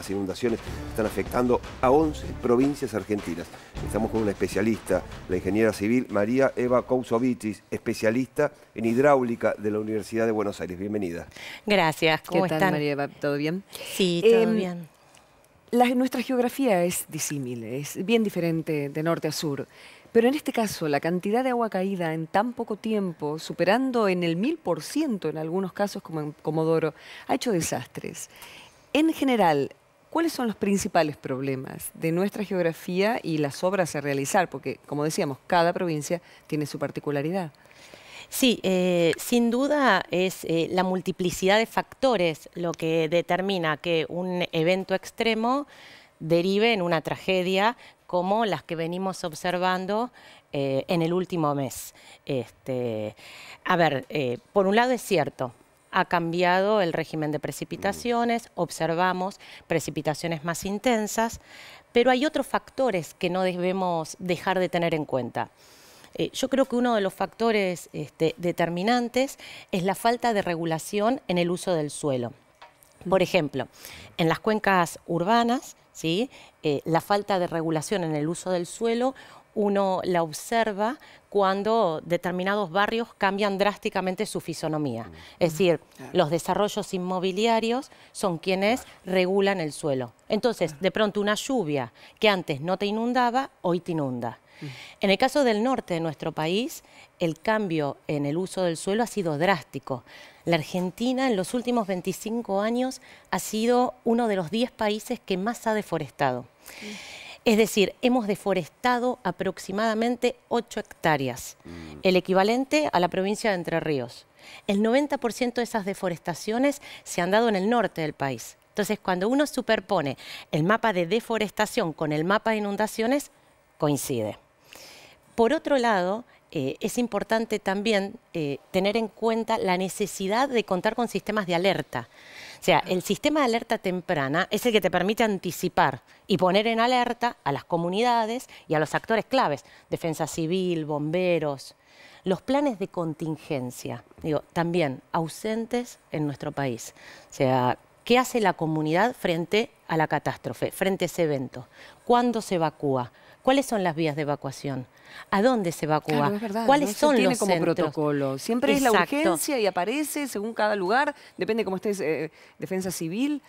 las inundaciones están afectando a 11 provincias argentinas. Estamos con una especialista, la ingeniera civil María Eva Cousovitis, especialista en hidráulica de la Universidad de Buenos Aires. Bienvenida. Gracias, ¿cómo ¿Qué María Eva? ¿Todo bien? Sí, em, todo bien. La, nuestra geografía es disímil, es bien diferente de norte a sur. Pero en este caso, la cantidad de agua caída en tan poco tiempo, superando en el mil por ciento en algunos casos como en Comodoro, ha hecho desastres. En general, ¿Cuáles son los principales problemas de nuestra geografía y las obras a realizar? Porque, como decíamos, cada provincia tiene su particularidad. Sí, eh, sin duda es eh, la multiplicidad de factores lo que determina que un evento extremo derive en una tragedia como las que venimos observando eh, en el último mes. Este, a ver, por un lado es cierto, ha cambiado el régimen de precipitaciones, observamos precipitaciones más intensas, pero hay otros factores que no debemos dejar de tener en cuenta. Eh, yo creo que uno de los factores este, determinantes es la falta de regulación en el uso del suelo. Por ejemplo, en las cuencas urbanas, ¿sí? Eh, la falta de regulación en el uso del suelo uno la observa cuando determinados barrios cambian drásticamente su fisonomía. Mm. Es decir, los desarrollos inmobiliarios son quienes regulan el suelo. Entonces, de pronto una lluvia que antes no te inundaba, hoy te inunda. Mm. En el caso del norte de nuestro país, el cambio en el uso del suelo ha sido drástico. La Argentina en los últimos 25 años ha sido uno de los 10 países que más ha deforestado. Mm. Es decir, hemos deforestado aproximadamente 8 hectáreas, mm. el equivalente a la provincia de Entre Ríos. El 90% de esas deforestaciones se han dado en el norte del país. Entonces, cuando uno superpone el mapa de deforestación con el mapa de inundaciones, coincide. Por otro lado, eh, es importante también eh, tener en cuenta la necesidad de contar con sistemas de alerta. O sea, el sistema de alerta temprana es el que te permite anticipar y poner en alerta a las comunidades y a los actores claves, defensa civil, bomberos. Los planes de contingencia, digo, también ausentes en nuestro país. O sea, ¿qué hace la comunidad frente a la catástrofe, frente a ese evento? ¿Cuándo se evacúa? ¿Cuáles son las vías de evacuación? ¿A dónde se evacúa? verdad, ¿Cuáles son tiene los como protocolo. Siempre es la urgencia y aparece según cada lugar, depende cómo estés, eh, defensa civil.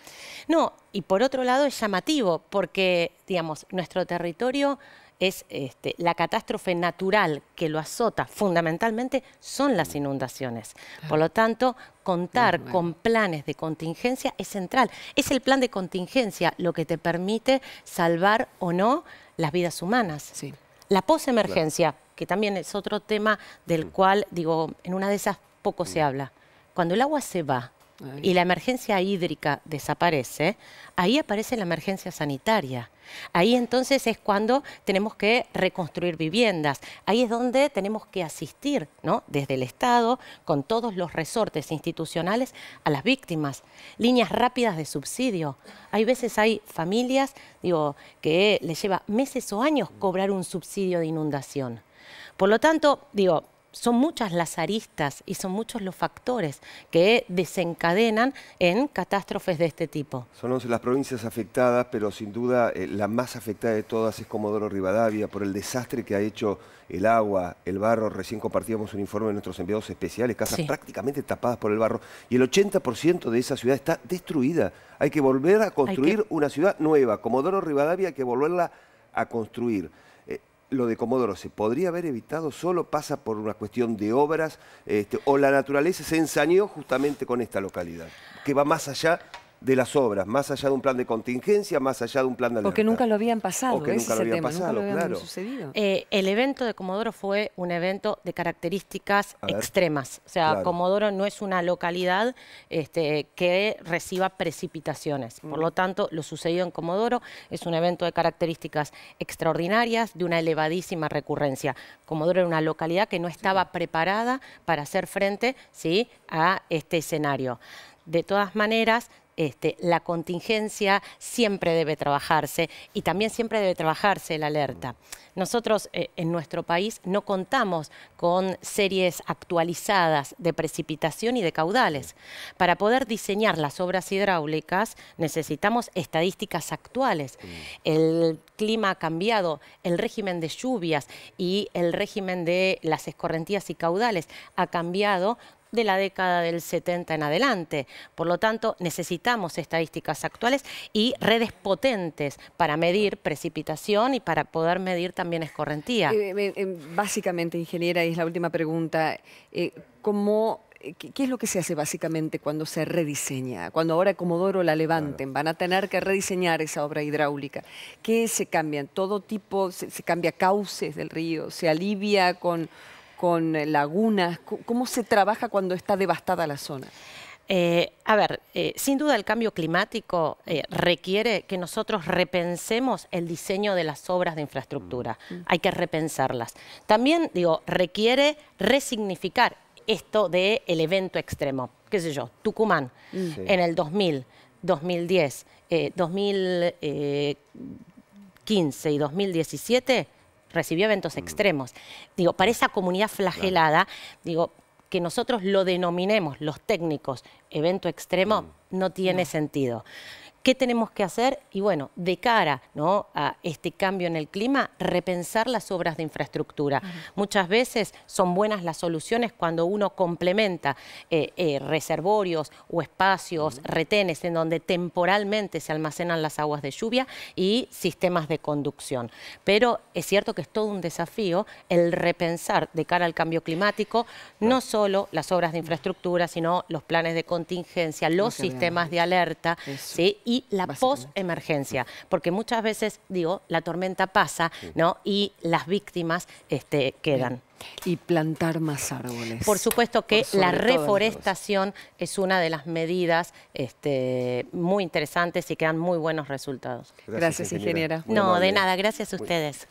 No, y por otro lado es llamativo, porque, digamos, nuestro territorio es este, la catástrofe natural que lo azota fundamentalmente son las inundaciones. Por lo tanto, contar con planes de contingencia es central. Es el plan de contingencia lo que te permite salvar o no las vidas humanas. La posemergencia, que también es otro tema del mm. cual, digo, en una de esas poco se mm. habla. Cuando el agua se va, y la emergencia hídrica desaparece, ahí aparece la emergencia sanitaria. Ahí entonces es cuando tenemos que reconstruir viviendas. Ahí es donde tenemos que asistir, ¿no? Desde el Estado, con todos los resortes institucionales, a las víctimas. Líneas rápidas de subsidio. Hay veces hay familias, digo, que les lleva meses o años cobrar un subsidio de inundación. Por lo tanto, digo, son muchas las aristas y son muchos los factores que desencadenan en catástrofes de este tipo. Son 11 las provincias afectadas, pero sin duda eh, la más afectada de todas es Comodoro Rivadavia por el desastre que ha hecho el agua, el barro. Recién compartíamos un informe de nuestros enviados especiales, casas prácticamente tapadas por el barro. Y el 80% de esa ciudad está destruida. Hay que volver a construir una ciudad nueva. Comodoro Rivadavia hay que volverla a construir lo de Comodoro se podría haber evitado, solo pasa por una cuestión de obras, este, o la naturaleza se ensañó justamente con esta localidad, que va más allá de las obras, más allá de un plan de contingencia, más allá de un plan de alerta. Porque nunca lo habían pasado, ese tema, nunca lo Sucedido. Eh, el evento de Comodoro fue un evento de características extremas. O sea, Comodoro no es una localidad este, que reciba precipitaciones. Por mm. lo tanto, lo sucedido en Comodoro es un evento de características extraordinarias, de una elevadísima recurrencia. Comodoro era una localidad que no estaba preparada para hacer frente ¿sí? a este escenario. De todas maneras, este, la contingencia siempre debe trabajarse y también siempre debe trabajarse la alerta. Nosotros eh, en nuestro país no contamos con series actualizadas de precipitación y de caudales. Para poder diseñar las obras hidráulicas necesitamos estadísticas actuales. El clima ha cambiado, el régimen de lluvias y el régimen de las escorrentías y caudales ha cambiado de la década del 70 en adelante. Por lo tanto, necesitamos estadísticas actuales y redes potentes para medir precipitación y para poder medir también escorrentía. Eh, eh, eh, básicamente, ingeniera, y es la última pregunta, ¿Qué, es lo que se hace básicamente cuando se rediseña? Cuando ahora Comodoro la levanten, van a tener que rediseñar esa obra hidráulica. ¿Qué se cambian? Todo tipo, se, se cambia cauces del río, se alivia con con lagunas? ¿Cómo se trabaja cuando está devastada la zona? Eh, a ver, eh, sin duda el cambio climático eh, requiere que nosotros repensemos el diseño de las obras de infraestructura. Mm. Mm. Hay que repensarlas. También, digo, requiere resignificar esto del el evento extremo. ¿Qué sé yo? Tucumán, mm. en el 2000, 2010, 2015 y 2017 recibió eventos mm. extremos. Digo, para esa comunidad flagelada, digo, que nosotros lo denominemos, los técnicos, evento extremo, mm. no tiene sentido. ¿Qué tenemos que hacer? Y bueno, de cara a este cambio en el clima, repensar las obras de infraestructura. Muchas veces son buenas las soluciones cuando uno complementa eh, eh, reservorios o espacios, retenes en donde temporalmente se almacenan las aguas de lluvia y sistemas de conducción. Pero es cierto que es todo un desafío el repensar de cara al cambio climático no solo las obras de infraestructura, sino los planes de contingencia, los sistemas de alerta, ¿sí? y la pos-emergencia, porque muchas veces, digo, la tormenta pasa, ¿no? Y las víctimas este, quedan. Y plantar más árboles. Por supuesto que la reforestación es una de las medidas este, muy interesantes y que dan muy buenos resultados. Gracias, ingeniera. No, de nada, gracias a ustedes.